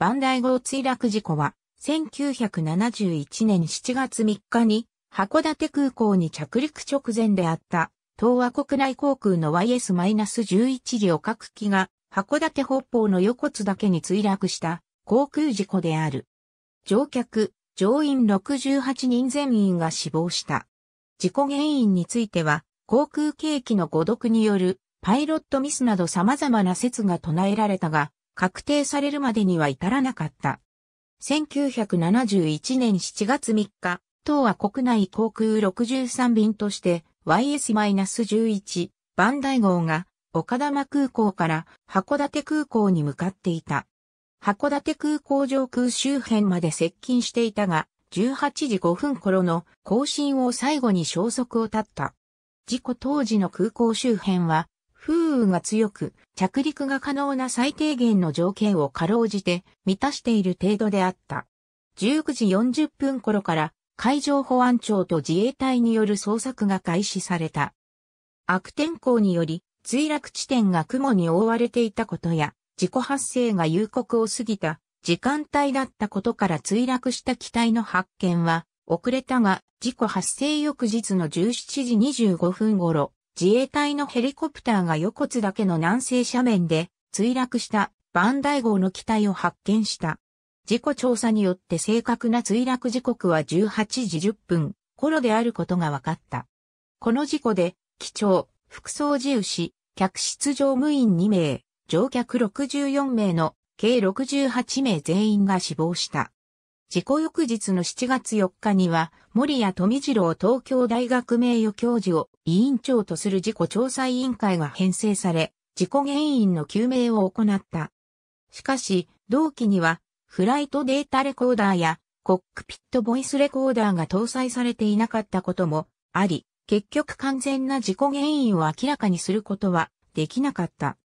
バンダイ号墜落事故は、1971年7月3日に、函館空港に着陸直前であった、東亜国内航空の YS-11 両各機が、函館北方の横津岳に墜落した航空事故である。乗客、乗員68人全員が死亡した。事故原因については、航空景気の誤読によるパイロットミスなど様々な説が唱えられたが、確定されるまでには至らなかった。1971年7月3日、当は国内航空63便として YS-11 バンダイ号が岡玉空港から函館空港に向かっていた。函館空港上空周辺まで接近していたが、18時5分頃の更新を最後に消息を絶った。事故当時の空港周辺は風が強く、着陸が可能な最低限の条件をかろうじて満たしている程度であった。19時40分頃から海上保安庁と自衛隊による捜索が開始された。悪天候により墜落地点が雲に覆われていたことや、事故発生が夕刻を過ぎた時間帯だったことから墜落した機体の発見は遅れたが、事故発生翌日の17時25分頃、自衛隊のヘリコプターが横津岳の南西斜面で墜落したバンダイ号の機体を発見した。事故調査によって正確な墜落時刻は18時10分頃であることが分かった。この事故で、機長、副操縦士、客室乗務員2名、乗客64名の計68名全員が死亡した。事故翌日の7月4日には、森谷富次郎東京大学名誉教授を委員長とする事故調査委員会が編成され、事故原因の究明を行った。しかし、同期には、フライトデータレコーダーや、コックピットボイスレコーダーが搭載されていなかったこともあり、結局完全な事故原因を明らかにすることはできなかった。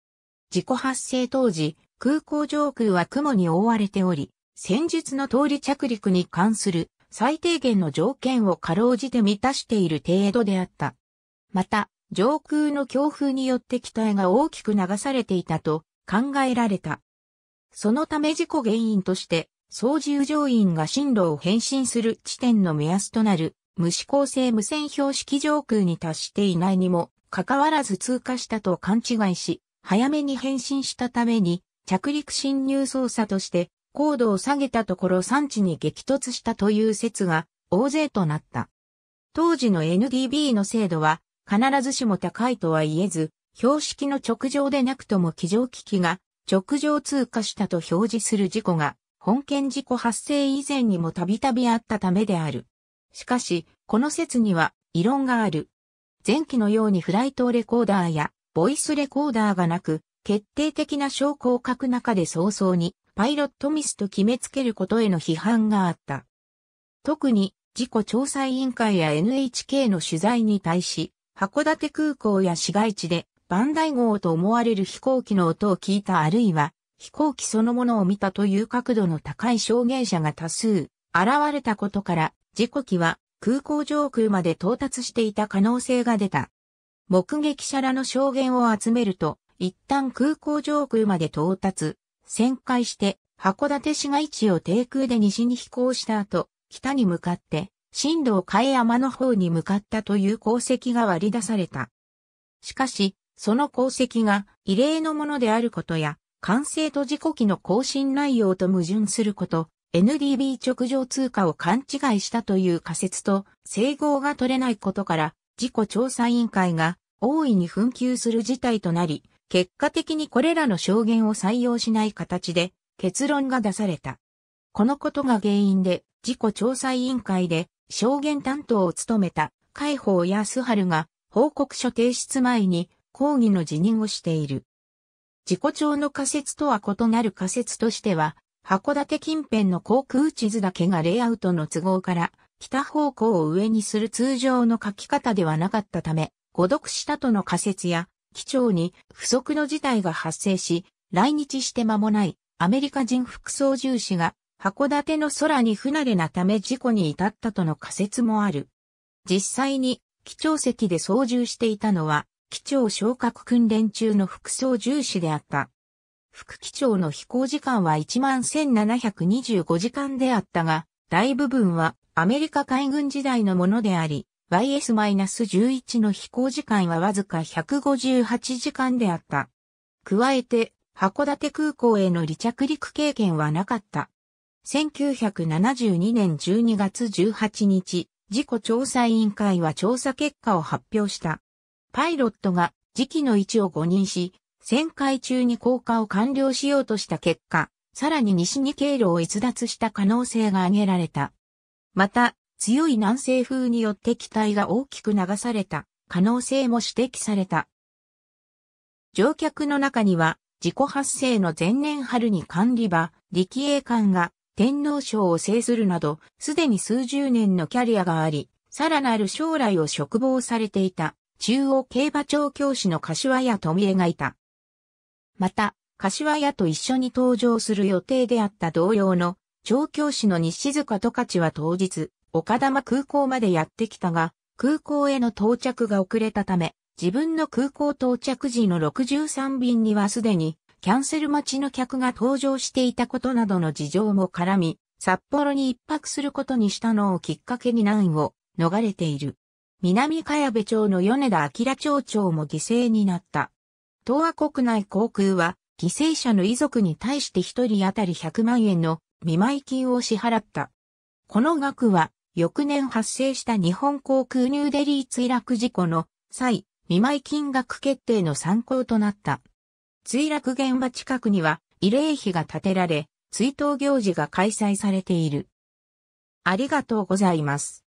事故発生当時、空港上空は雲に覆われており、戦術の通り着陸に関する最低限の条件をかろうじて満たしている程度であった。また、上空の強風によって機体が大きく流されていたと考えられた。そのため事故原因として、操縦乗員が進路を変身する地点の目安となる無指向性無線標識上空に達していないにもかかわらず通過したと勘違いし、早めに変身したために着陸侵入操作として高度を下げたところ産地に激突したという説が大勢となった。当時の NDB の制度は必ずしも高いとは言えず、標識の直上でなくとも機上機器が直上通過したと表示する事故が、本件事故発生以前にもたびたびあったためである。しかし、この説には異論がある。前期のようにフライトレコーダーやボイスレコーダーがなく、決定的な証拠を書く中で早々にパイロットミスと決めつけることへの批判があった。特に、事故調査委員会や NHK の取材に対し、函館空港や市街地でバンダイ号と思われる飛行機の音を聞いたあるいは飛行機そのものを見たという角度の高い証言者が多数現れたことから事故機は空港上空まで到達していた可能性が出た。目撃者らの証言を集めると一旦空港上空まで到達、旋回して函館市街地を低空で西に飛行した後、北に向かって震度を変え山の方に向かったという功績が割り出された。しかし、その功績が異例のものであることや、完成と事故機の更新内容と矛盾すること、NDB 直上通貨を勘違いしたという仮説と整合が取れないことから、事故調査委員会が大いに紛糾する事態となり、結果的にこれらの証言を採用しない形で結論が出された。このことが原因で事故調査委員会で証言担当を務めた海宝安春が報告書提出前に抗議の辞任をしている。事故調の仮説とは異なる仮説としては、函館近辺の航空地図だけがレイアウトの都合から、北方向を上にする通常の書き方ではなかったため、誤読したとの仮説や、機長に不測の事態が発生し、来日して間もないアメリカ人副操縦士が函館の空に不慣れなため事故に至ったとの仮説もある。実際に、機長席で操縦していたのは、機長昇格訓練中の副操縦士であった。副機長の飛行時間は11,725時間であったが、大部分はアメリカ海軍時代のものであり、YS-11 の飛行時間はわずか158時間であった。加えて、函館空港への離着陸経験はなかった。1972年12月18日、事故調査委員会は調査結果を発表した。パイロットが時期の位置を誤認し、旋回中に降下を完了しようとした結果、さらに西に経路を逸脱した可能性が挙げられた。また、強い南西風によって機体が大きく流された可能性も指摘された。乗客の中には、事故発生の前年春に管理場、力栄艦が天皇賞を制するなど、すでに数十年のキャリアがあり、さらなる将来を嘱望されていた、中央競馬調教師の柏谷富江がいた。また、柏谷と一緒に登場する予定であった同様の、調教師の西塚十勝は当日、岡玉空港までやってきたが、空港への到着が遅れたため、自分の空港到着時の63便にはすでにキャンセル待ちの客が登場していたことなどの事情も絡み、札幌に一泊することにしたのをきっかけに難を逃れている。南茅部町の米田明町長も犠牲になった。東亜国内航空は、犠牲者の遺族に対して一人当たり100万円の見舞金を支払った。この額は、翌年発生した日本航空ニューデリー墜落事故の際、見舞金額決定の参考となった。墜落現場近くには慰霊碑が建てられ、追悼行事が開催されている。ありがとうございます。